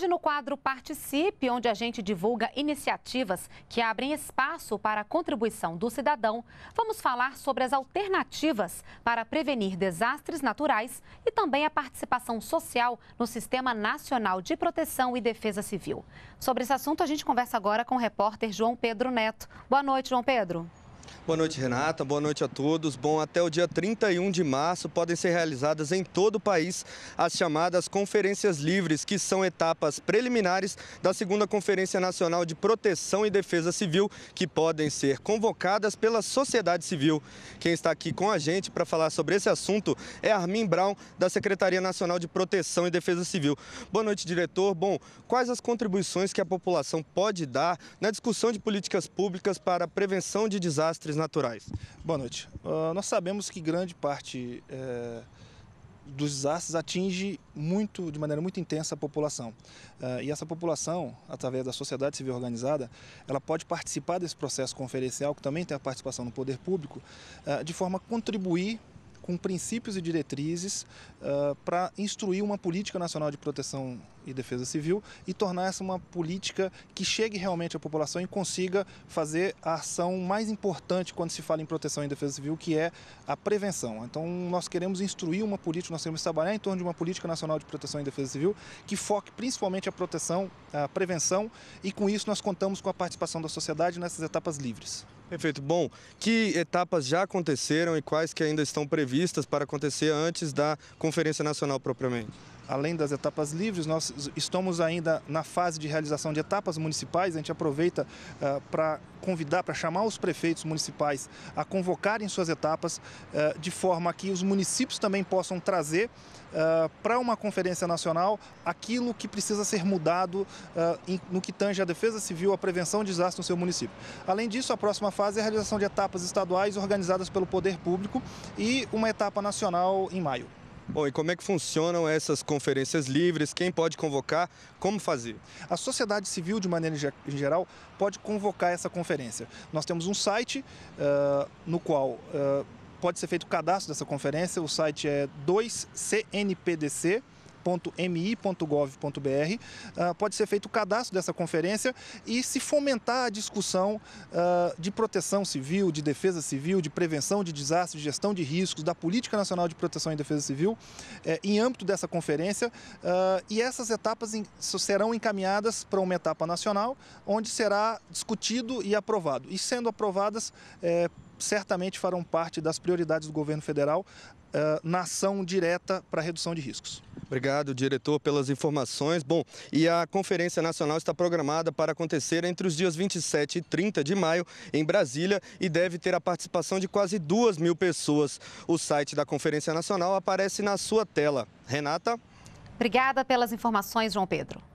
Hoje, no quadro Participe, onde a gente divulga iniciativas que abrem espaço para a contribuição do cidadão, vamos falar sobre as alternativas para prevenir desastres naturais e também a participação social no Sistema Nacional de Proteção e Defesa Civil. Sobre esse assunto, a gente conversa agora com o repórter João Pedro Neto. Boa noite, João Pedro. Boa noite, Renata. Boa noite a todos. Bom, até o dia 31 de março podem ser realizadas em todo o país as chamadas conferências livres, que são etapas preliminares da segunda Conferência Nacional de Proteção e Defesa Civil, que podem ser convocadas pela sociedade civil. Quem está aqui com a gente para falar sobre esse assunto é Armin Brown, da Secretaria Nacional de Proteção e Defesa Civil. Boa noite, diretor. Bom, quais as contribuições que a população pode dar na discussão de políticas públicas para a prevenção de desastres? desastres naturais. Boa noite. Uh, nós sabemos que grande parte é, dos desastres atinge muito, de maneira muito intensa a população. Uh, e essa população, através da sociedade civil organizada, ela pode participar desse processo conferencial, que também tem a participação no poder público, uh, de forma a contribuir com princípios e diretrizes uh, ah, para instruir uma política nacional de proteção e defesa civil e tornar essa uma política que chegue realmente à população e consiga fazer a ação mais importante quando se fala em proteção e defesa civil, que é a prevenção. Então, nós queremos instruir uma política, nós queremos trabalhar em torno de uma política nacional de proteção e defesa civil que foque principalmente a proteção, a prevenção, e com isso nós contamos com a participação da sociedade nessas etapas livres. Perfeito. Bom, que etapas já aconteceram e quais que ainda estão previstas para acontecer antes da Conferência Nacional propriamente? além das etapas livres, nós estamos ainda na fase de realização de etapas municipais. A gente aproveita uh, eh, para convidar, para chamar os prefeitos municipais a convocarem suas etapas, uh, de forma que os municípios também possam trazer uh, eh, para uma conferência nacional aquilo que precisa ser mudado em, no que tange à defesa civil, à prevenção de desastres no seu município. Além disso, a próxima fase é a realização de etapas estaduais organizadas pelo poder público e uma etapa nacional em maio. Bom, e como é que funcionam essas conferências livres? Quem pode convocar? Como fazer? A sociedade civil, de maneira geral, pode convocar essa conferência. Nós temos um site uh, no qual uh, pode ser feito o cadastro dessa conferência. O site é 2 cnpdc www.mi.gov.br. Uh, ah, pode ser feito o cadastro dessa conferência e se fomentar a discussão uh, de proteção civil, de defesa civil, de prevenção de desastres, de gestão de riscos, da Política Nacional de Proteção e Defesa Civil eh, em âmbito dessa conferência. Uh, e essas etapas em, serão encaminhadas para uma etapa nacional, onde será discutido e aprovado. E sendo aprovadas, eh, certamente farão parte das prioridades do governo federal uh, na ação direta para redução de riscos. Obrigado, diretor, pelas informações. Bom, e a Conferência Nacional está programada para acontecer entre os dias 27 e 30 de maio em Brasília e deve ter a participação de quase duas mil pessoas. O site da Conferência Nacional aparece na sua tela. Renata? Obrigada pelas informações, João Pedro.